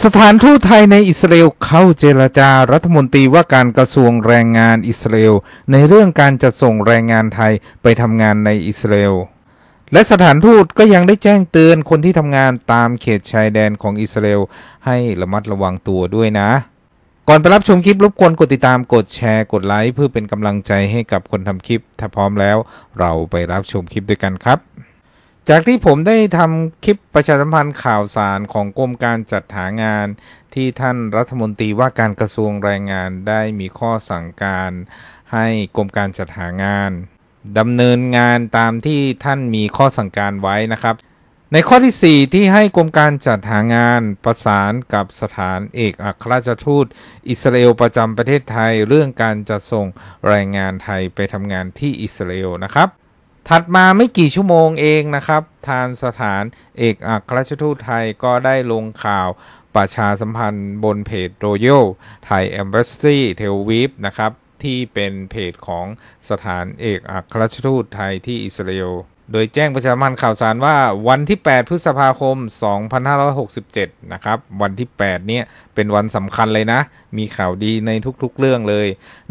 สถานทูตไทยในอิสราเอลเข้าเจรจารัฐมนตรีว่าการกระทรวงแรงงานอิสราเอลในเรื่องการจัดส่งแรงงานไทยไปทำงานในอิสราเอลและสถานทูตก็ยังได้แจ้งเตือนคนที่ทำงานตามเขตชายแดนของอิสราเอลให้ระมัดระวังตัวด้วยนะ ก่อนไปรับชมคลิปรบกวนกดติดตามกดแชร์กดไลค์เพื่อเป็นกำลังใจให้กับคนทำคลิป ถ้าพร้อมแล้วเราไปรับชมคลิปด้วยกันครับจากที่ผมได้ทำคลิปประชาสัมพันธ์ข่าวสารของกรมการจัดหางาน ที่ท่านรัฐมนตรีว่าการกระทรวงแรงงานได้มีข้อสั่งการให้กรมการจัดหางานดำเนินงานตามที่ท่านมีข้อสั่งการไว้นะครับ ในข้อที่ 4 ที่ให้กรมการจัดหางานประสานกับสถานเอกอัครราชทูต อิสราเอลประจำประเทศไทย เรื่องการจัดส่งแรงงานไทยไปทำงานที่อิสราเอลนะครับถัดมาไม่กี่ชั่วโมงเองนะครับ ทางสถานเอกอัครราชทูตไทยก็ได้ลงข่าวประชาสัมพันธ์บนเพจ Royal Thai Embassy Tel Aviv นะครับ ที่เป็นเพจของสถานเอกอัครราชทูตไทยที่อิสราเอลโดยแจ้งประชาสัมพันธ์ข่าวสารว่าวันที่ 8 พฤษภาคม 2567 นะครับ วันที่ 8 เนี่ย เป็นวันสำคัญเลยนะมีข่าวดีในทุกๆเรื่องเลย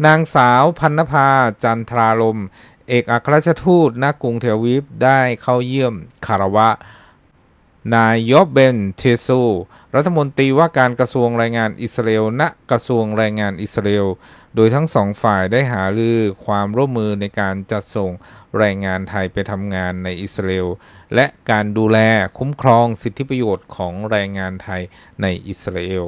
นางสาวพันนภาจันทรารมเอกอัครราชทูตณกรุงเทวีฟได้เข้าเยี่ยมคารวะ นายอบเบนเทซู รัฐมนตรีว่าการกระทรวงแรงงานอิสราเอล ณ กระทรวงแรงงานอิสราเอล โดยทั้งสองฝ่ายได้หารือความร่วมมือในการจัดส่งแรงงานไทยไปทำงานในอิสราเอล และการดูแลคุ้มครองสิทธิประโยชน์ของแรงงานไทยในอิสราเอล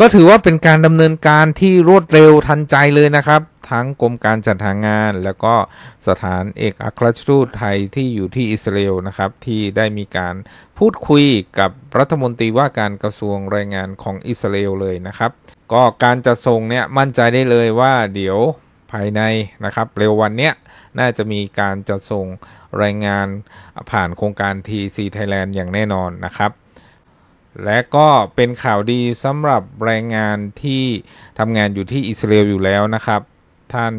ก็ถือว่าเป็นการดำเนินการที่รวดเร็วทันใจเลยนะครับ ทั้งกรมการจัดหางานแล้วก็สถานเอกอัครราชทูตไทยที่อยู่ที่อิสราเอลนะครับที่ได้มีการพูดคุยกับรัฐมนตรีว่าการกระทรวงแรงงานของอิสราเอลเลยนะครับ ก็การจัดส่งเนี่ยมั่นใจได้เลยว่าเดี๋ยวภายในนะครับ เร็ววันเนี้ยน่าจะมีการจัดส่งรายงานผ่านโครงการ TC Thailand อย่างแน่นอนนะครับและก็เป็นข่าวดีสำหรับแรงงานที่ทำงานอยู่ที่อิสราเอลอยู่แล้วนะครับ ท่าน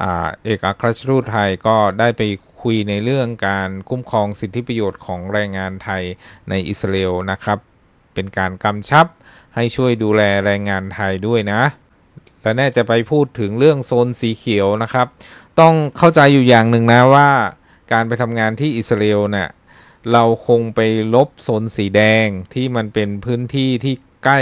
อเอกอัครราชทูตไทยก็ได้ไปคุยในเรื่องการคุ้มครองสิทธิประโยชน์ของแรงงานไทยในอิสราเอลนะครับ เป็นการกำชับให้ช่วยดูแลแรงงานไทยด้วยนะ และแน่จะไปพูดถึงเรื่องโซนสีเขียวนะครับ ต้องเข้าใจอยู่อย่างหนึ่งนะว่าการไปทำงานที่อิสราเอลเนะี่ยเราคงไปลบโซนสีแดงที่มันเป็นพื้นที่ที่ใกล้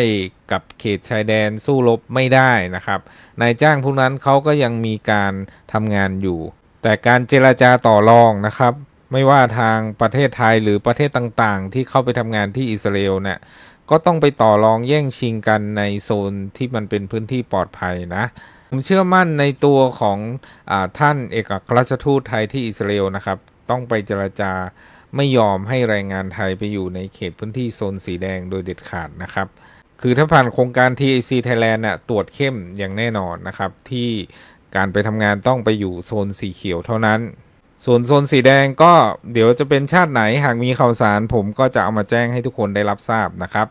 กับเขตชายแดนสู้รบไม่ได้นะครับ นายจ้างพวกนั้นเขาก็ยังมีการทำงานอยู่ แต่การเจราจาต่อรองนะครับ ไม่ว่าทางประเทศไทยหรือประเทศต่างๆ ที่เข้าไปทำงานที่อิสราเอลเนะี่ยก็ต้องไปต่อรองแย่งชิงกันในโซน ที่มันเป็นพื้นที่ปลอดภัยนะ ผมเชื่อมั่นในตัวของอท่านเอกอัครราชทูตไทยที่อิสราเอลนะครับ ต้องไปเจราจาไม่ยอมให้แรงงานไทยไปอยู่ในเขตพื้นที่โซนสีแดงโดยเด็ดขาดนะครับ คือถ้าผ่านโครงการ TAC Thailand นะ่ะ ตรวจเข้มอย่างแน่นอนนะครับ ที่การไปทำงานต้องไปอยู่โซนสีเขียวเท่านั้น ส่วนโซนสีแดงก็เดี๋ยวจะเป็นชาติไหน หากมีข่าวสารผมก็จะเอามาแจ้งให้ทุกคนได้รับทราบนะครับ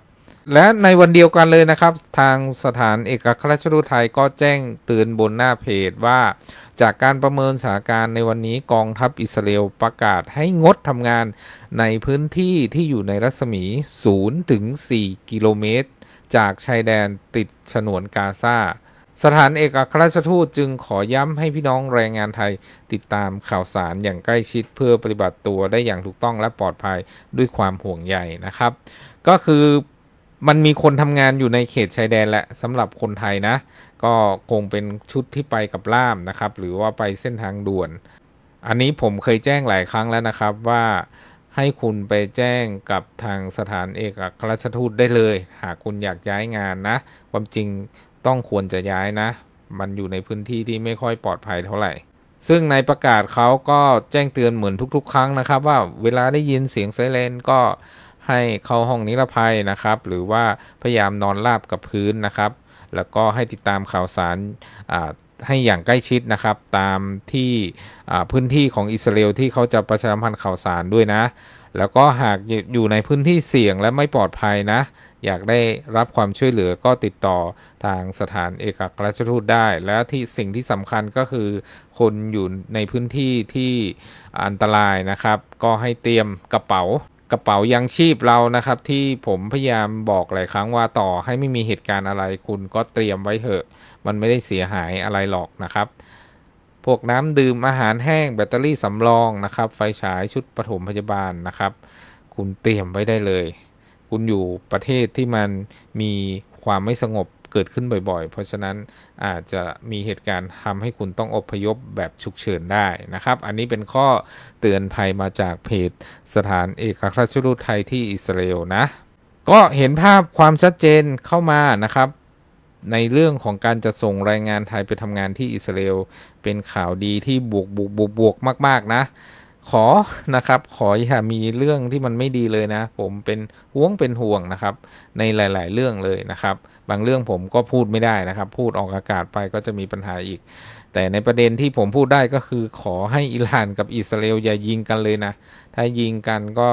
และในวันเดียวกันเลยนะครับ ทางสถานเอกอัครราชทูตไทยก็แจ้งเตือนบนหน้าเพจว่า จากการประเมินสถานการณ์ในวันนี้กองทัพอิสราเอลประกาศให้งดทำงานในพื้นที่ที่อยู่ในรัศมี 0 ถึง 4กิโลเมตร จากชายแดนติดฉนวนกาซาสถานเอกอัครราชทูตจึงขอย้ำให้พี่น้องแรงงานไทยติดตามข่าวสารอย่างใกล้ชิดเพื่อปฏิบัติตัวได้อย่างถูกต้องและปลอดภัยด้วยความห่วงใยนะครับ ก็คือมันมีคนทำงานอยู่ในเขตชายแดนแหละสำหรับคนไทยนะ ก็คงเป็นชุดที่ไปกับล่ามนะครับ หรือว่าไปเส้นทางด่วน อันนี้ผมเคยแจ้งหลายครั้งแล้วนะครับว่าให้คุณไปแจ้งกับทางสถานเอกอัครราชทูตได้เลย หากคุณอยากย้ายงานนะ ความจริงต้องควรจะย้ายนะ มันอยู่ในพื้นที่ที่ไม่ค่อยปลอดภัยเท่าไหร่ ซึ่งในประกาศเขาก็แจ้งเตือนเหมือนทุก ๆ ครั้งนะครับ ว่าเวลาได้ยินเสียงไซเรนก็ให้เข้าห้องนิรภัยนะครับ หรือว่าพยายามนอนราบกับพื้นนะครับ แล้วก็ให้ติดตามข่าวสารให้อย่างใกล้ชิดนะครับ ตามที่พื้นที่ของอิสราเอลที่เขาจะประชาสัมพันธ์ข่าวสารด้วยนะ แล้วก็หากอยู่ในพื้นที่เสี่ยงและไม่ปลอดภัยนะ อยากได้รับความช่วยเหลือก็ติดต่อทางสถานเอกอัครราชทูตได้ และที่สิ่งที่สำคัญก็คือ คนอยู่ในพื้นที่ที่อันตรายนะครับ ก็ให้เตรียมกระเป๋ากระเป๋ายังชีพเรานะครับที่ผมพยายามบอกหลายครั้งว่าต่อให้ไม่มีเหตุการณ์อะไร คุณก็เตรียมไว้เถอะ มันไม่ได้เสียหายอะไรหรอกนะครับ พวกน้ำดื่มอาหารแห้งแบตเตอรี่สำรองนะครับ ไฟฉายชุดปฐมพยาบาลนะครับ คุณเตรียมไว้ได้เลย คุณอยู่ประเทศที่มันมีความไม่สงบเกิดขึ้นบ่อยๆ เพราะฉะนั้นอาจจะมีเหตุการณ์ทำให้คุณต้องอพยพแบบฉุกเฉินได้นะครับ อันนี้เป็นข้อเตือนภัยมาจากเพจสถานเอกอัครราชทูตไทยที่อิสราเอลนะ ก็เห็นภาพความชัดเจนเข้ามานะครับ ในเรื่องของการจะส่งแรงงานไทยไปทำงานที่อิสราเอล เป็นข่าวดีที่บวกบวกบวกบวกมากๆนะขอนะครับขออย่ามีเรื่องที่มันไม่ดีเลยนะผมเป็นห่วงเป็นห่วงนะครับ ในหลาย ๆ เรื่องเลยนะครับ บางเรื่องผมก็พูดไม่ได้นะครับ พูดออกอากาศไปก็จะมีปัญหาอีก แต่ในประเด็นที่ผมพูดได้ก็คือ ขอให้อิหร่านกับอิสราเอลอย่ายิงกันเลย นะ ถ้ายิงกันก็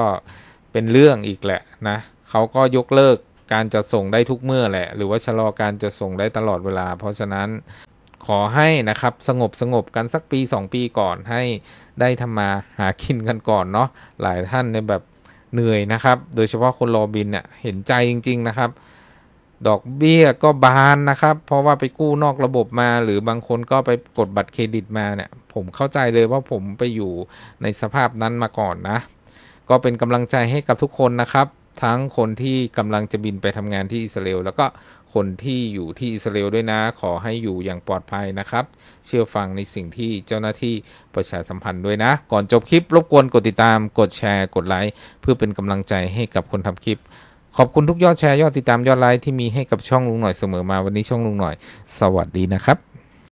เป็นเรื่องอีกแหละนะ เขาก็ยกเลิกการจะส่งได้ทุกเมื่อแหละ หรือว่าชะลอการจะส่งได้ตลอดเวลา เพราะฉะนั้นขอให้นะครับสงบสงบกันสักปี 2 ปีก่อนให้ได้ทำมาหากินกันก่อนเนาะหลายท่านในแบบเหนื่อยนะครับ โดยเฉพาะคนรอบินเนี่ยเห็นใจจริง ๆนะครับ ดอกเบี้ยก็บานนะครับ เพราะว่าไปกู้นอกระบบมา หรือบางคนก็ไป กดบัตรเครดิตมาเนี่ย ผมเข้าใจเลยว่าผมไปอยู่ในสภาพนั้นมาก่อนนะก็เป็นกำลังใจให้กับทุกคนนะครับ ทั้งคนที่กำลังจะบินไปทำงานที่อิสราเอลแล้วก็คนที่อยู่ที่อิสราเอลด้วยนะ ขอให้อยู่อย่างปลอดภัยนะครับ เชื่อฟังในสิ่งที่เจ้าหน้าที่ประชาสัมพันธ์ด้วยนะ ก่อนจบคลิปรบกวนกดติดตามกดแชร์กดไลค์เพื่อเป็นกำลังใจให้กับคนทำคลิป ขอบคุณทุกยอดแชร์ยอดติดตามยอดไลค์ที่มีให้กับช่องลุงหน่อยเสมอมาวันนี้ช่องลุงหน่อย สวัสดีนะครับ